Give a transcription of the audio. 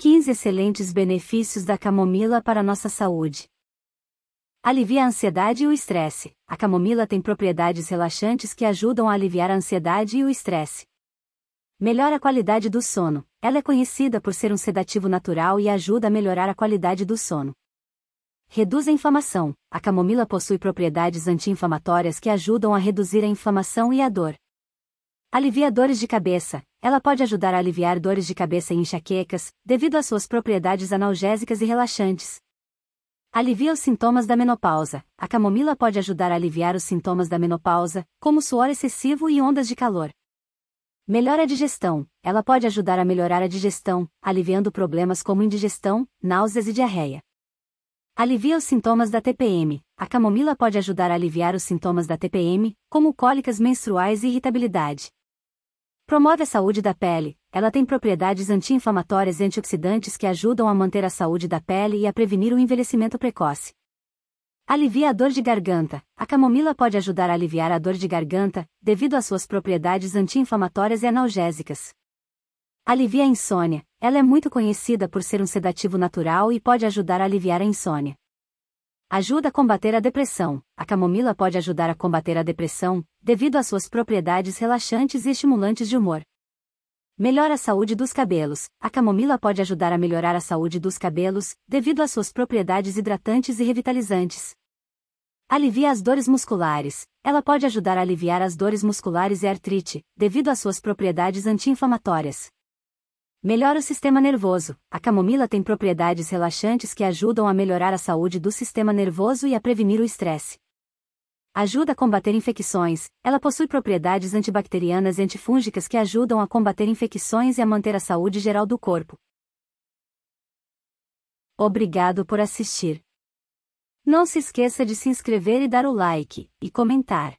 15 excelentes benefícios da camomila para nossa saúde. Alivia a ansiedade e o estresse. A camomila tem propriedades relaxantes que ajudam a aliviar a ansiedade e o estresse. Melhora a qualidade do sono. Ela é conhecida por ser um sedativo natural e ajuda a melhorar a qualidade do sono. Reduz a inflamação. A camomila possui propriedades anti-inflamatórias que ajudam a reduzir a inflamação e a dor. Alivia dores de cabeça. Ela pode ajudar a aliviar dores de cabeça e enxaquecas, devido às suas propriedades analgésicas e relaxantes. Alivia os sintomas da menopausa. A camomila pode ajudar a aliviar os sintomas da menopausa, como suor excessivo e ondas de calor. Melhora a digestão. Ela pode ajudar a melhorar a digestão, aliviando problemas como indigestão, náuseas e diarreia. Alivia os sintomas da TPM. A camomila pode ajudar a aliviar os sintomas da TPM, como cólicas menstruais e irritabilidade. Promove a saúde da pele. Ela tem propriedades anti-inflamatórias e antioxidantes que ajudam a manter a saúde da pele e a prevenir o envelhecimento precoce. Alivia a dor de garganta. A camomila pode ajudar a aliviar a dor de garganta, devido às suas propriedades anti-inflamatórias e analgésicas. Alivia a insônia. Ela é muito conhecida por ser um sedativo natural e pode ajudar a aliviar a insônia. Ajuda a combater a depressão. A camomila pode ajudar a combater a depressão, devido às suas propriedades relaxantes e estimulantes de humor. Melhora a saúde dos cabelos. A camomila pode ajudar a melhorar a saúde dos cabelos, devido às suas propriedades hidratantes e revitalizantes. Alivia as dores musculares. Ela pode ajudar a aliviar as dores musculares e artrite, devido às suas propriedades anti-inflamatórias. Melhora o sistema nervoso. A camomila tem propriedades relaxantes que ajudam a melhorar a saúde do sistema nervoso e a prevenir o estresse. Ajuda a combater infecções. Ela possui propriedades antibacterianas e antifúngicas que ajudam a combater infecções e a manter a saúde geral do corpo. Obrigado por assistir. Não se esqueça de se inscrever e dar o like e comentar.